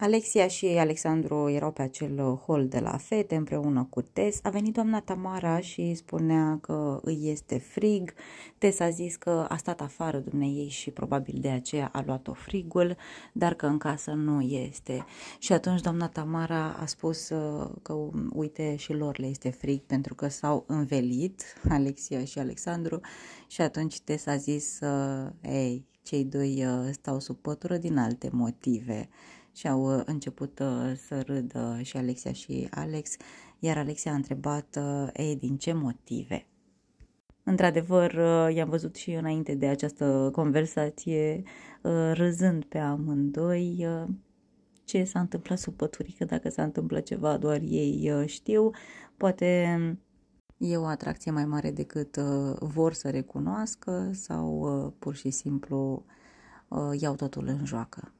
Alexia și Alexandru erau pe acel hol de la fete împreună cu Tes. A venit doamna Tamara și spunea că îi este frig. Tes a zis că a stat afară dumneiei și probabil de aceea a luat-o frigul, dar că în casă nu este. Și atunci doamna Tamara a spus uh, că uite și lor le este frig pentru că s-au învelit Alexia și Alexandru și atunci Tes a zis uh, ei, cei doi uh, stau sub pătură din alte motive și au uh, început uh, să râdă și Alexia și Alex, iar Alexia a întrebat, ei, din ce motive? Într-adevăr, i-am văzut și înainte de această conversație, râzând pe amândoi, ce s-a întâmplat sub păturică, dacă s-a întâmplat ceva, doar ei știu. Poate e o atracție mai mare decât uh, vor să recunoască sau uh, pur și simplu uh, iau totul în joacă.